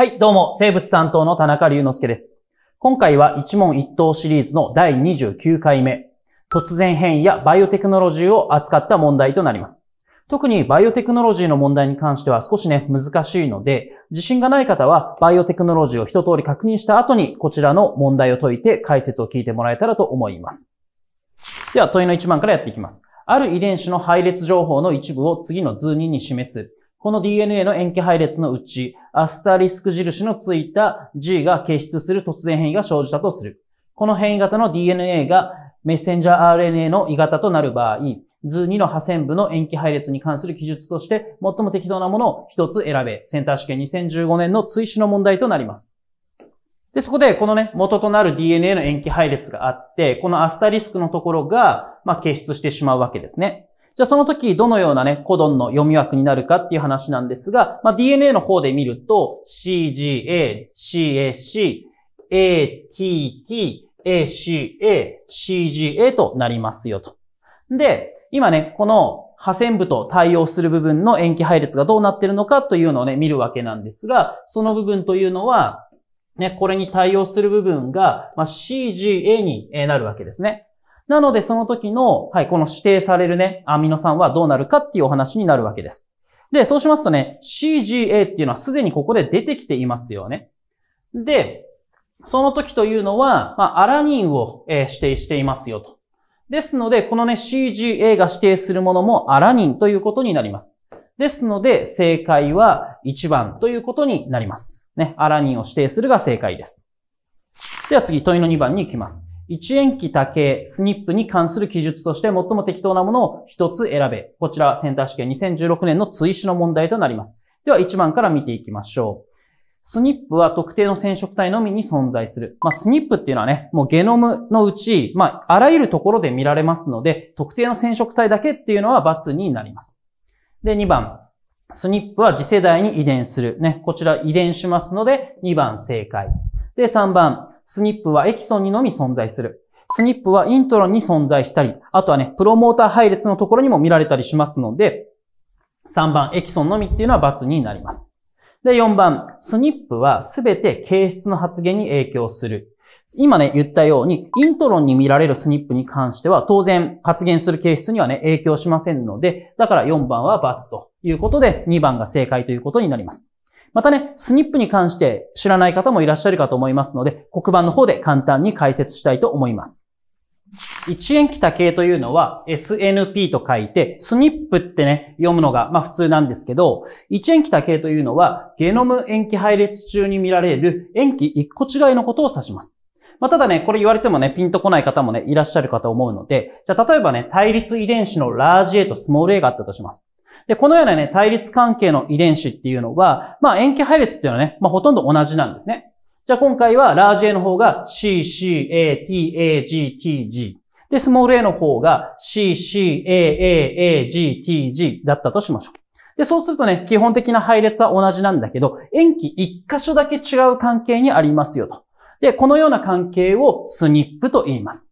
はい、どうも、生物担当の田中隆之介です。今回は一問一答シリーズの第29回目、突然変異やバイオテクノロジーを扱った問題となります。特にバイオテクノロジーの問題に関しては少しね、難しいので、自信がない方はバイオテクノロジーを一通り確認した後にこちらの問題を解いて解説を聞いてもらえたらと思います。では問いの1番からやっていきます。ある遺伝子の配列情報の一部を次の図2に示すこの DNA の塩基配列のうち、アスタリスク印のついた G が検出する突然変異が生じたとする。この変異型の DNA がメッセンジャー RNA の異型となる場合、図2の破線部の塩基配列に関する記述として、最も適当なものを一つ選べ。センター試験2015年の追試の問題となります。で、そこで、このね、元となる DNA の塩基配列があって、このアスタリスクのところが、まあ、検出してしまうわけですね。じゃあその時どのようなね、コドンの読み枠になるかっていう話なんですが、まあ、DNA の方で見ると CGA、CAC、ATT、ACA、CGA となりますよと。で、今ね、この破線部と対応する部分の塩基配列がどうなってるのかというのをね、見るわけなんですが、その部分というのは、ね、これに対応する部分が、まあ、CGA になるわけですね。なので、その時の、はい、この指定されるね、アミノ酸はどうなるかっていうお話になるわけです。で、そうしますとね、CGA っていうのはすでにここで出てきていますよね。で、その時というのは、まあ、アラニンを、え指定していますよと。ですので、このね、CGA が指定するものもアラニンということになります。ですので、正解は1番ということになります。ね、アラニンを指定するが正解です。では次、問いの2番に行きます。一円期多形スニップに関する記述として最も適当なものを一つ選べ。こちらセンター試験2016年の追試の問題となります。では1番から見ていきましょう。スニップは特定の染色体のみに存在する。まあ、スニップっていうのはね、もうゲノムのうち、まあ、あらゆるところで見られますので、特定の染色体だけっていうのは×になります。で、2番。スニップは次世代に遺伝する。ね、こちら遺伝しますので、2番正解。で、3番。スニップはエキソンにのみ存在する。スニップはイントロンに存在したり、あとはね、プロモーター配列のところにも見られたりしますので、3番エキソンのみっていうのは×になります。で、4番、スニップはすべて形質の発言に影響する。今ね、言ったように、イントロンに見られるスニップに関しては、当然、発言する形質にはね、影響しませんので、だから4番は×ということで、2番が正解ということになります。またね、スニップに関して知らない方もいらっしゃるかと思いますので、黒板の方で簡単に解説したいと思います。一円来た系というのは SNP と書いて、スニップってね、読むのが、まあ普通なんですけど、一円来た系というのは、ゲノム塩基配列中に見られる塩基一個違いのことを指します。まあただね、これ言われてもね、ピンとこない方もね、いらっしゃるかと思うので、じゃあ例えばね、対立遺伝子のラージ A とスモール A があったとします。で、このようなね、対立関係の遺伝子っていうのは、まあ、塩基配列っていうのはね、まあ、ほとんど同じなんですね。じゃあ今回は、ラージ A の方が C, C, A, T, A, G, T, G。で、スモール A の方が C, C, A, A, A, G, T, G だったとしましょう。で、そうするとね、基本的な配列は同じなんだけど、塩基一箇所だけ違う関係にありますよと。で、このような関係をスニップと言います。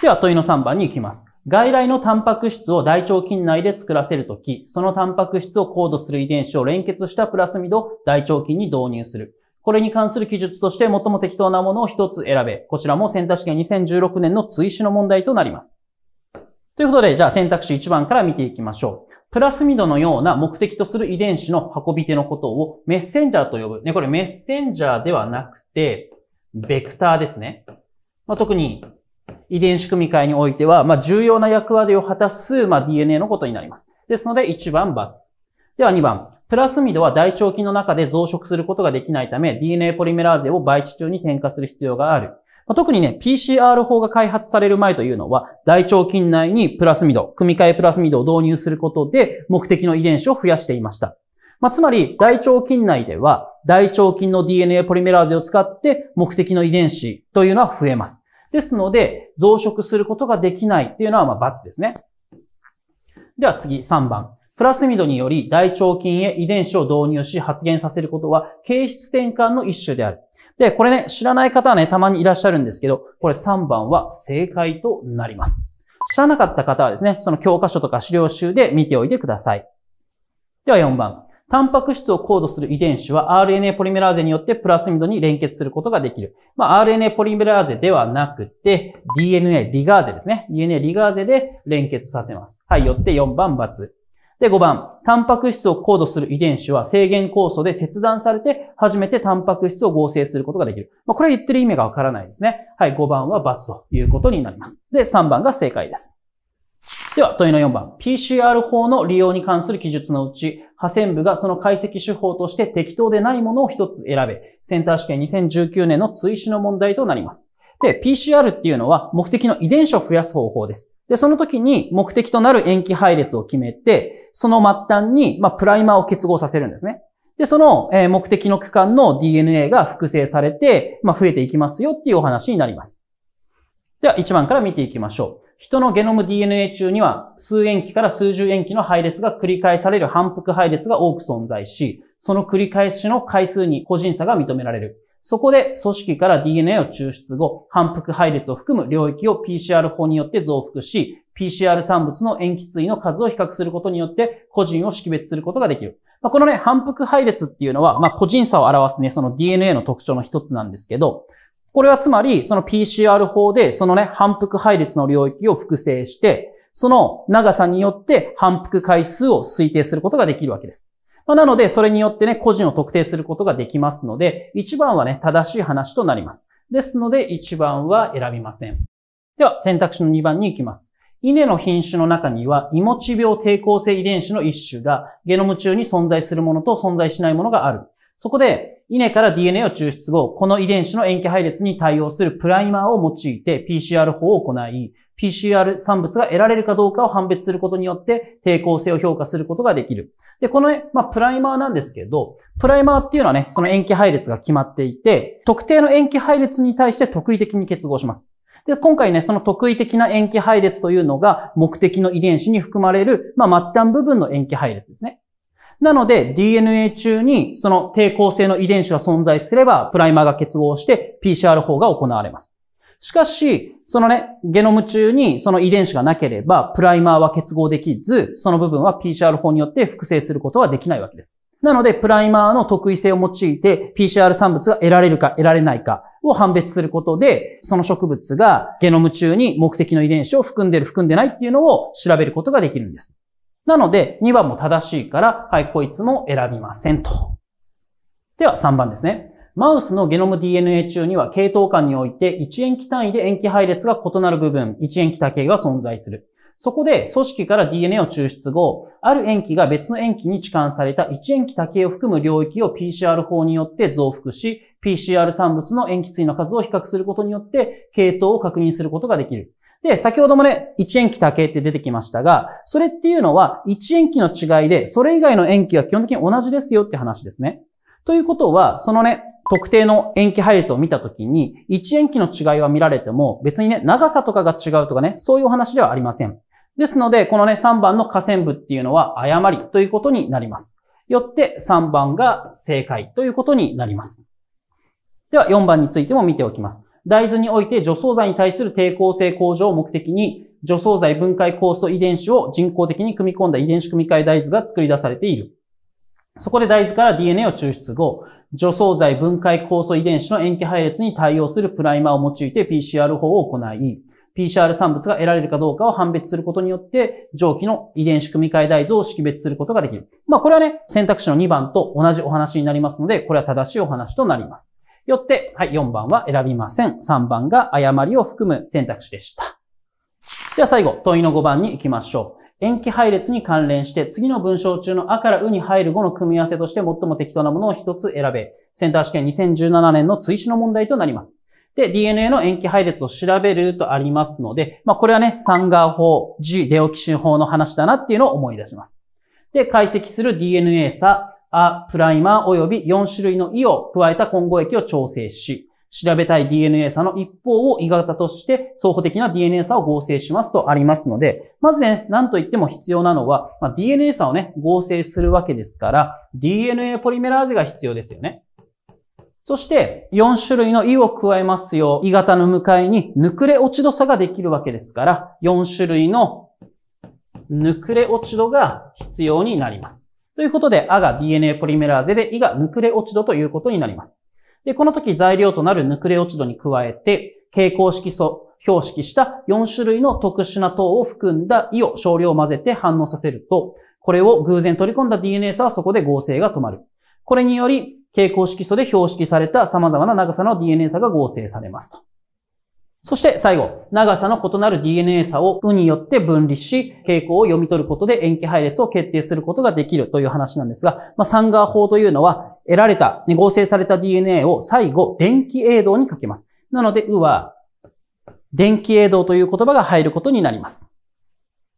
では問いの3番に行きます。外来のタンパク質を大腸菌内で作らせるとき、そのタンパク質を高度する遺伝子を連結したプラスミドを大腸菌に導入する。これに関する記述として最も適当なものを一つ選べ。こちらも選択肢が2016年の追試の問題となります。ということで、じゃあ選択肢1番から見ていきましょう。プラスミドのような目的とする遺伝子の運び手のことをメッセンジャーと呼ぶ。ね、これメッセンジャーではなくて、ベクターですね。まあ、特に遺伝子組み換えにおいては、まあ、重要な役割を果たす、まあ、DNA のことになります。ですので、1番×。では2番。プラスミドは大腸菌の中で増殖することができないため、DNA ポリメラーゼを培地中に添加する必要がある。特にね、PCR 法が開発される前というのは、大腸菌内にプラスミド、組み換えプラスミドを導入することで、目的の遺伝子を増やしていました。まあ、つまり、大腸菌内では、大腸菌の DNA ポリメラーゼを使って、目的の遺伝子というのは増えます。ですので、増殖することができないっていうのは、まあ、罰ですね。では次、3番。プラスミドにより大腸菌へ遺伝子を導入し発現させることは形質転換の一種である。で、これね、知らない方はね、たまにいらっしゃるんですけど、これ3番は正解となります。知らなかった方はですね、その教科書とか資料集で見ておいてください。では4番。タンパク質をコードする遺伝子は RNA ポリメラーゼによってプラスミドに連結することができる。まあ、RNA ポリメラーゼではなくて、DNA リガーゼですね。DNA リガーゼで連結させます。はい、よって4番×。で、5番。タンパク質をコードする遺伝子は制限酵素で切断されて、初めてタンパク質を合成することができる。まあ、これ言ってる意味がわからないですね。はい、5番は×ということになります。で、3番が正解です。では、問いの4番。PCR 法の利用に関する記述のうち、派線部がその解析手法として適当でないものを一つ選べ、センター試験2019年の追試の問題となります。で、PCR っていうのは目的の遺伝子を増やす方法です。で、その時に目的となる塩基配列を決めて、その末端に、まあ、プライマーを結合させるんですね。で、その、え目的の区間の DNA が複製されて、まあ、増えていきますよっていうお話になります。では、1番から見ていきましょう。人のゲノム DNA 中には数塩基から数十塩基の配列が繰り返される反復配列が多く存在し、その繰り返しの回数に個人差が認められる。そこで組織から DNA を抽出後、反復配列を含む領域を PCR 法によって増幅し、PCR 産物の塩基対の数を比較することによって個人を識別することができる。まあ、このね、反復配列っていうのは、まあ、個人差を表すね、その DNA の特徴の一つなんですけど、これはつまり、その PCR 法で、そのね、反復配列の領域を複製して、その長さによって反復回数を推定することができるわけです。まあ、なので、それによってね、個人を特定することができますので、一番はね、正しい話となります。ですので、一番は選びません。では、選択肢の2番に行きます。稲の品種の中には、イモチ病抵抗性遺伝子の一種が、ゲノム中に存在するものと存在しないものがある。そこで、稲から DNA を抽出後、この遺伝子の塩基配列に対応するプライマーを用いて PCR 法を行い、PCR 産物が得られるかどうかを判別することによって抵抗性を評価することができる。で、この、まあ、プライマーなんですけど、プライマーっていうのはね、その塩基配列が決まっていて、特定の塩基配列に対して特異的に結合します。で、今回ね、その特異的な塩基配列というのが目的の遺伝子に含まれる、まあ、末端部分の塩基配列ですね。なので DNA 中にその抵抗性の遺伝子が存在すれば、プライマーが結合して PCR 法が行われます。しかし、そのね、ゲノム中にその遺伝子がなければ、プライマーは結合できず、その部分は PCR 法によって複製することはできないわけです。なので、プライマーの特異性を用いて、PCR 産物が得られるか得られないかを判別することで、その植物がゲノム中に目的の遺伝子を含んでる含んでないっていうのを調べることができるんです。なので、2番も正しいから、はい、こいつも選びませんと。では、3番ですね。マウスのゲノム DNA 中には、系統間において1塩基単位で塩基配列が異なる部分、1塩基多形が存在する。そこで、組織から DNA を抽出後、ある塩基が別の塩基に置換された1塩基多形を含む領域を PCR 法によって増幅し、PCR 産物の塩基対の数を比較することによって、系統を確認することができる。で、先ほどもね、一塩期多形って出てきましたが、それっていうのは、一塩期の違いで、それ以外の塩期が基本的に同じですよって話ですね。ということは、そのね、特定の塩期配列を見たときに、一塩期の違いは見られても、別にね、長さとかが違うとかね、そういうお話ではありません。ですので、このね、3番の下線部っていうのは誤りということになります。よって3番が正解ということになります。では4番についても見ておきます。大豆において除草剤に対する抵抗性向上を目的に、除草剤分解酵素遺伝子を人工的に組み込んだ遺伝子組み換え大豆が作り出されている。そこで大豆から DNA を抽出後、除草剤分解酵素遺伝子の塩基配列に対応するプライマーを用いて PCR 法を行い、PCR 産物が得られるかどうかを判別することによって、蒸気の遺伝子組み換え大豆を識別することができる。まあこれはね、選択肢の2番と同じお話になりますので、これは正しいお話となります。よって、はい、4番は選びません。3番が誤りを含む選択肢でした。では最後、問いの5番に行きましょう。延期配列に関連して、次の文章中のあからうに入る語の組み合わせとして最も適当なものを一つ選べ。センター試験2017年の追試の問題となります。で、DNA の延期配列を調べるとありますので、まあ、これはね、サンガー法、G、デオキシン法の話だなっていうのを思い出します。で、解析する DNA 差、アプライマー及び4種類のイを加えた混合液を調整し、調べたい DNA 差の一方をイ型として双方的な DNA 差を合成しますとありますので、まずね、何と言っても必要なのは、まあ、DNA 差をね、合成するわけですから、DNA ポリメラーゼが必要ですよね。そして、4種類のイを加えますよ。イ型の向かいにヌクレオチド差ができるわけですから、4種類のヌクレオチドが必要になります。ということで、アが DNA ポリメラーゼで、イがヌクレオチドということになります。で、この時材料となるヌクレオチドに加えて、蛍光色素、標識した4種類の特殊な糖を含んだイを少量混ぜて反応させると、これを偶然取り込んだ DNA 差はそこで合成が止まる。これにより、蛍光色素で標識された様々な長さの DNA 差が合成されますと。そして最後、長さの異なる DNA 差を運によって分離し、傾向を読み取ることで塩基配列を決定することができるという話なんですが、まあ、サンガー法というのは、得られた、合成された DNA を最後、電気栄動にかけます。なので、うは、電気栄動という言葉が入ることになります。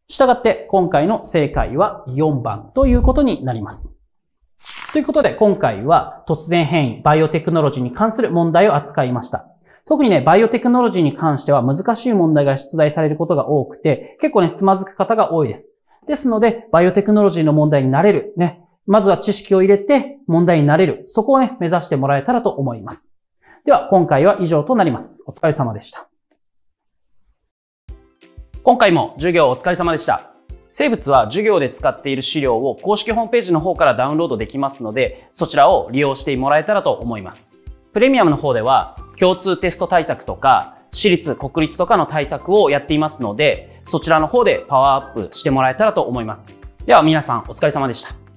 したがって、今回の正解は4番ということになります。ということで、今回は突然変異、バイオテクノロジーに関する問題を扱いました。特にね、バイオテクノロジーに関しては難しい問題が出題されることが多くて、結構ね、つまずく方が多いです。ですので、バイオテクノロジーの問題になれる。ね。まずは知識を入れて問題になれる。そこをね、目指してもらえたらと思います。では、今回は以上となります。お疲れ様でした。今回も授業お疲れ様でした。生物は授業で使っている資料を公式ホームページの方からダウンロードできますので、そちらを利用してもらえたらと思います。プレミアムの方では、共通テスト対策とか、私立、国立とかの対策をやっていますので、そちらの方でパワーアップしてもらえたらと思います。では皆さんお疲れ様でした。